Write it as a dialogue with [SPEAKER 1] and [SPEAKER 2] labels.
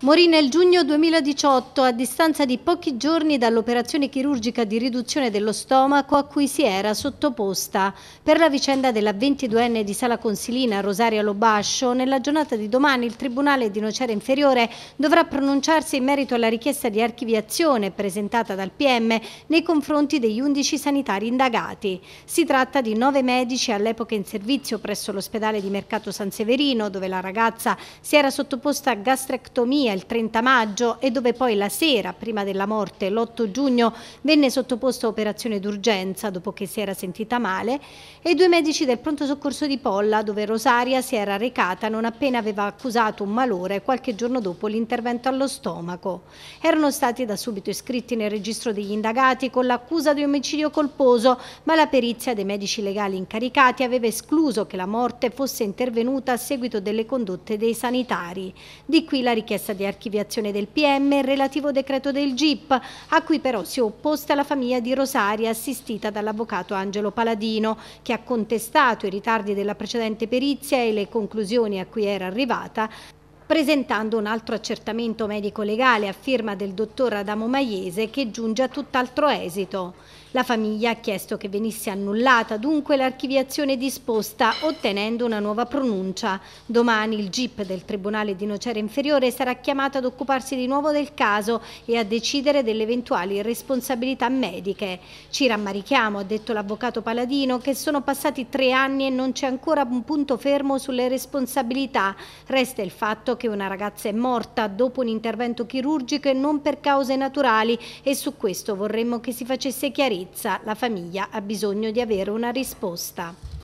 [SPEAKER 1] Morì nel giugno 2018 a distanza di pochi giorni dall'operazione chirurgica di riduzione dello stomaco a cui si era sottoposta. Per la vicenda della 22enne di Sala Consilina Rosaria Lobascio, nella giornata di domani il Tribunale di Nocera Inferiore dovrà pronunciarsi in merito alla richiesta di archiviazione presentata dal PM nei confronti degli 11 sanitari indagati. Si tratta di nove medici all'epoca in servizio presso l'ospedale di Mercato San Severino, dove la ragazza si era sottoposta a gastrectomia Romania il 30 maggio e dove poi la sera, prima della morte, l'8 giugno, venne sottoposta a operazione d'urgenza dopo che si era sentita male, e due medici del pronto soccorso di Polla, dove Rosaria si era recata non appena aveva accusato un malore qualche giorno dopo l'intervento allo stomaco. Erano stati da subito iscritti nel registro degli indagati con l'accusa di omicidio colposo, ma la perizia dei medici legali incaricati aveva escluso che la morte fosse intervenuta a seguito delle condotte dei sanitari. Di qui la richiesta di archiviazione del PM e relativo decreto del GIP, a cui però si è opposta la famiglia di Rosaria assistita dall'avvocato Angelo Paladino, che ha contestato i ritardi della precedente perizia e le conclusioni a cui era arrivata presentando un altro accertamento medico-legale a firma del dottor Adamo Maiese che giunge a tutt'altro esito. La famiglia ha chiesto che venisse annullata dunque l'archiviazione disposta ottenendo una nuova pronuncia. Domani il GIP del Tribunale di Nocera Inferiore sarà chiamato ad occuparsi di nuovo del caso e a decidere delle eventuali responsabilità mediche. Ci rammarichiamo, ha detto l'avvocato Paladino, che sono passati tre anni e non c'è ancora un punto fermo sulle responsabilità. Resta il fatto che una ragazza è morta dopo un intervento chirurgico e non per cause naturali e su questo vorremmo che si facesse chiarezza. La famiglia ha bisogno di avere una risposta.